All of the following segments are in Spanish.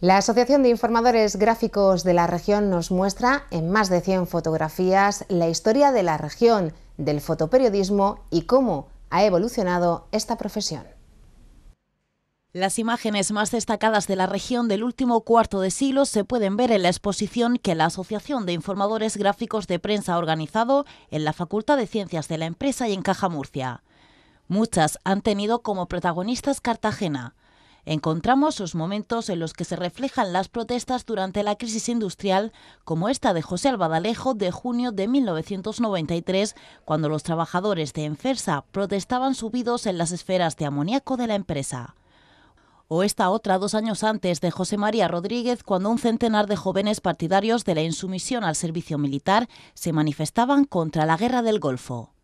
La Asociación de Informadores Gráficos de la región nos muestra en más de 100 fotografías la historia de la región, del fotoperiodismo y cómo ha evolucionado esta profesión. Las imágenes más destacadas de la región del último cuarto de siglo se pueden ver en la exposición que la Asociación de Informadores Gráficos de Prensa ha organizado en la Facultad de Ciencias de la Empresa y en Caja Murcia. Muchas han tenido como protagonistas Cartagena, encontramos los momentos en los que se reflejan las protestas durante la crisis industrial, como esta de José Albadalejo de junio de 1993, cuando los trabajadores de Enfersa protestaban subidos en las esferas de amoníaco de la empresa o esta otra dos años antes de José María Rodríguez, cuando un centenar de jóvenes partidarios de la insumisión al servicio militar se manifestaban contra la guerra del Golfo.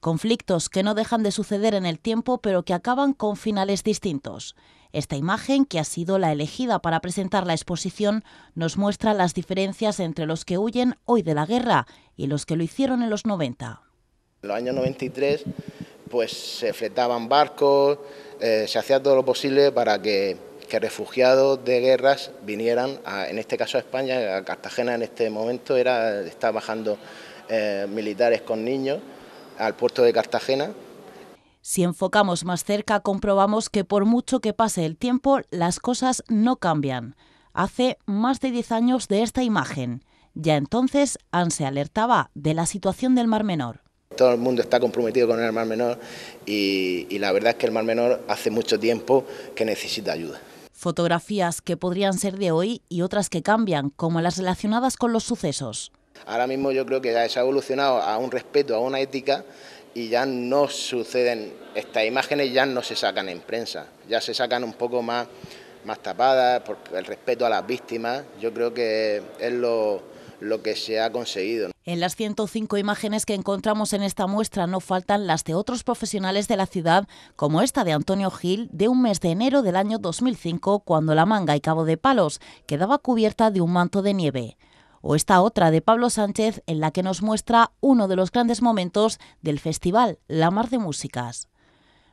Conflictos que no dejan de suceder en el tiempo, pero que acaban con finales distintos. Esta imagen, que ha sido la elegida para presentar la exposición, nos muestra las diferencias entre los que huyen hoy de la guerra y los que lo hicieron en los 90. En los años 93 pues se fletaban barcos, eh, se hacía todo lo posible para que, refugiados de guerras vinieran, en este caso a España, a Cartagena en este momento era, estaba bajando eh, militares con niños al puerto de Cartagena si enfocamos más cerca, comprobamos que por mucho que pase el tiempo, las cosas no cambian. Hace más de 10 años de esta imagen. Ya entonces, Anse se alertaba de la situación del Mar Menor. Todo el mundo está comprometido con el Mar Menor y, la verdad es que el Mar Menor hace mucho tiempo que necesita ayuda. Fotografías que podrían ser de hoy y otras que cambian, como las relacionadas con los sucesos. Ahora mismo yo creo que se ha evolucionado a un respeto, a una ética y ya no suceden, estas imágenes ya no se sacan en prensa, ya se sacan un poco más, más tapadas, por el respeto a las víctimas, yo creo que es lo, lo que se ha conseguido. En las 105 imágenes que encontramos en esta muestra no faltan las de otros profesionales de la ciudad, como esta de Antonio Gil, de un mes de enero del año 2005, cuando la manga y cabo de palos quedaba cubierta de un manto de nieve o esta otra de Pablo Sánchez en la que nos muestra uno de los grandes momentos del festival La Mar de Músicas.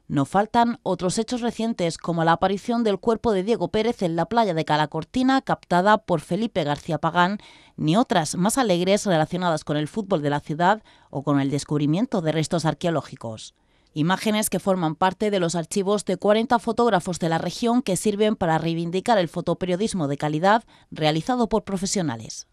No faltan otros hechos recientes como la aparición del cuerpo de Diego Pérez en la playa de Calacortina captada por Felipe García Pagán, ni otras más alegres relacionadas con el fútbol de la ciudad o con el descubrimiento de restos arqueológicos. Imágenes que forman parte de los archivos de 40 fotógrafos de la región que sirven para reivindicar el fotoperiodismo de calidad realizado por profesionales.